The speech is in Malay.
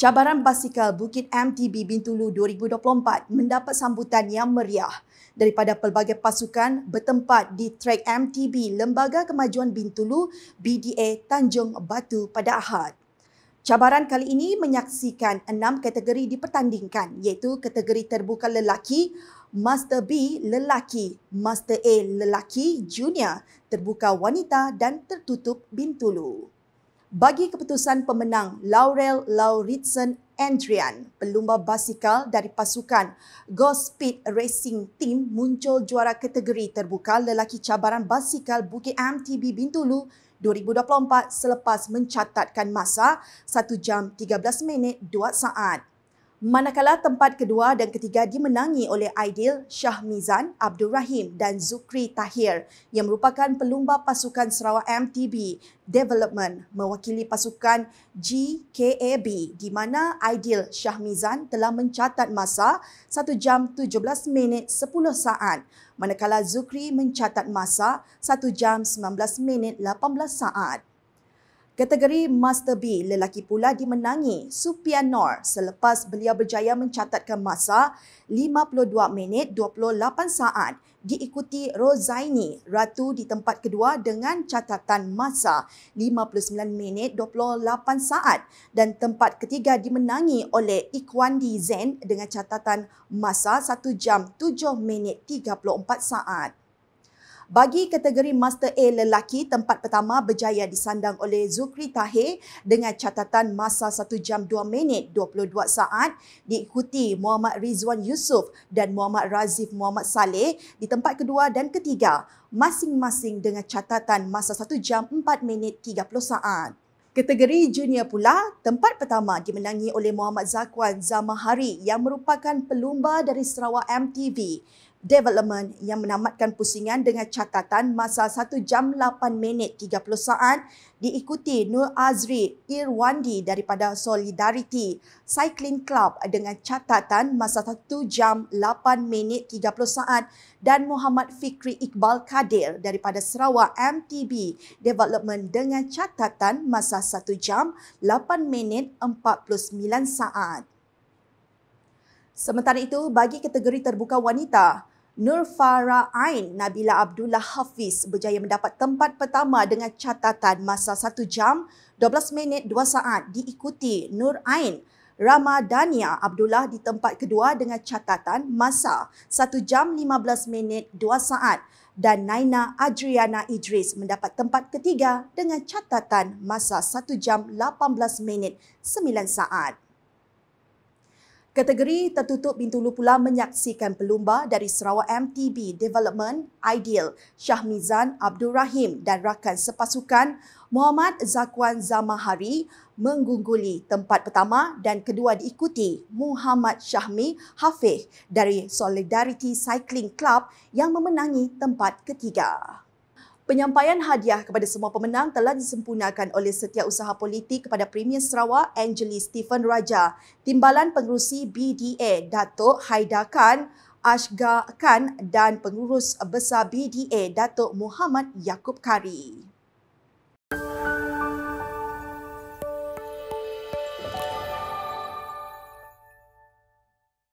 Cabaran Basikal Bukit MTB Bintulu 2024 mendapat sambutan yang meriah daripada pelbagai pasukan bertempat di trek MTB Lembaga Kemajuan Bintulu BDA Tanjung Batu pada Ahad. Cabaran kali ini menyaksikan enam kategori dipertandingkan iaitu kategori terbuka lelaki, Master B lelaki, Master A lelaki, Junior, terbuka wanita dan tertutup Bintulu bagi keputusan pemenang Laurel Lauritsen Andrian, pelumba basikal dari pasukan Go Speed Racing Team muncul juara kategori terbuka lelaki cabaran basikal Bukit MTB Bintulu 2024 selepas mencatatkan masa 1 jam 13 minit 2 saat. Manakala tempat kedua dan ketiga dimenangi oleh Aidil Shah Mizan Abdul Rahim dan Zukri Tahir yang merupakan pelumba pasukan Sarawak MTB Development mewakili pasukan GKAB di mana Aidil Shah Mizan telah mencatat masa 1 jam 17 minit 10 saat manakala Zukri mencatat masa 1 jam 19 minit 18 saat. Kategori Master B, lelaki pula dimenangi Supian Noor selepas beliau berjaya mencatatkan masa 52 minit 28 saat diikuti Rozaini Ratu di tempat kedua dengan catatan masa 59 minit 28 saat dan tempat ketiga dimenangi oleh Ikwandi Zen dengan catatan masa 1 jam 7 minit 34 saat. Bagi kategori Master A lelaki, tempat pertama berjaya disandang oleh Zukri Tahir dengan catatan masa 1 jam 2 minit 22 saat diikuti Muhammad Rizwan Yusuf dan Muhammad Razif Muhammad Saleh di tempat kedua dan ketiga masing-masing dengan catatan masa 1 jam 4 minit 30 saat. Kategori junior pula, tempat pertama dimenangi oleh Muhammad Zakwan Zamahari yang merupakan pelumba dari Sarawak MTV development yang menamatkan pusingan dengan catatan masa 1 jam 8 minit 30 saat diikuti Nur Azri Irwandi daripada Solidarity Cycling Club dengan catatan masa 1 jam 8 minit 30 saat dan Muhammad Fikri Iqbal Kadir daripada Sarawak MTB Development dengan catatan masa 1 jam 8 minit 49 saat. Sementara itu, bagi kategori terbuka wanita, Nur Farah Ain Nabila Abdullah Hafiz berjaya mendapat tempat pertama dengan catatan masa 1 jam 12 minit 2 saat diikuti Nur Ain Ramadania Abdullah di tempat kedua dengan catatan masa 1 jam 15 minit 2 saat dan Naina Adriana Idris mendapat tempat ketiga dengan catatan masa 1 jam 18 minit 9 saat. Kategori tertutup Bintulu pula menyaksikan pelumba dari Sarawak MTB Development Ideal Syah Mizan Abdul Rahim dan rakan sepasukan Muhammad Zakwan Zamahari mengungguli tempat pertama dan kedua diikuti Muhammad Syahmi Hafiz dari Solidarity Cycling Club yang memenangi tempat ketiga. Penyampaian hadiah kepada semua pemenang telah disempurnakan oleh setiausaha politik kepada Premier Sarawak Angeli Stephen Raja, Timbalan Pengerusi BDA Datuk Haidar Khan, Ashgar Khan dan Pengurus Besar BDA Datuk Muhammad Yakub Kari.